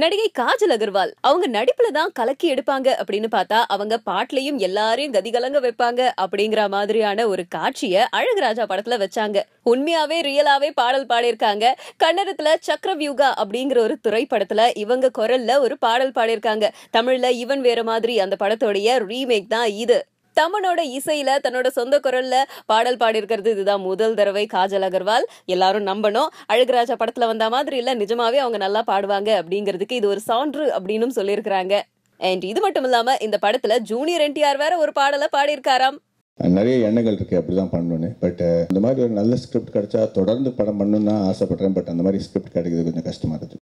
நடிகை காஜல் அகர்வால் அவங்க நடிப்புல தான் கலக்கி எடுப்பாங்க அப்படின்னு பார்த்தா அவங்க பாட்டுலயும் எல்லாரையும் கதிகலங்க வைப்பாங்க அப்படிங்கிற மாதிரியான ஒரு காட்சிய அழகராஜா படத்துல வச்சாங்க உண்மையாவே ரியலாவே பாடல் பாடியிருக்காங்க கன்னடத்துல சக்கரவியூகா அப்படிங்கிற ஒரு திரைப்படத்துல இவங்க குரல்ல ஒரு பாடல் பாடியிருக்காங்க தமிழ்ல இவன் வேற மாதிரி அந்த படத்தோடைய ரீமேக் தான் இது தமிழோட இசையில தன்னோட சொந்த குரல்ல பாடல் பாடியிருக்கிறது இதுதான் முதல் தடவை காஜல் அகர்வால் எல்லாரும் நம்பணும் அழகுராஜா படத்துல வந்த மாதிரி இல்ல நிஜமாவே அவங்க நல்லா பாடுவாங்க அப்படிங்கிறதுக்கு இது ஒரு சான்று அப்படின்னு சொல்லியிருக்கிறாங்க அண்ட் இது மட்டும் இல்லாம இந்த படத்துல ஜூனியர் என்டிஆர் வேற ஒரு பாடலை பாடியிருக்காராம் நிறைய எண்ணங்கள் இருக்கு அப்படிதான் தான் பட் இந்த மாதிரி ஒரு நல்ல ஸ்கிரிப்ட் கிடைச்சா தொடர்ந்து படம் பண்ணணும்னு ஆசைப்படுறேன் பட் அந்த மாதிரி ஸ்கிரிப்ட் கிடைக்கிறது கொஞ்சம் கஷ்டமா இருக்கு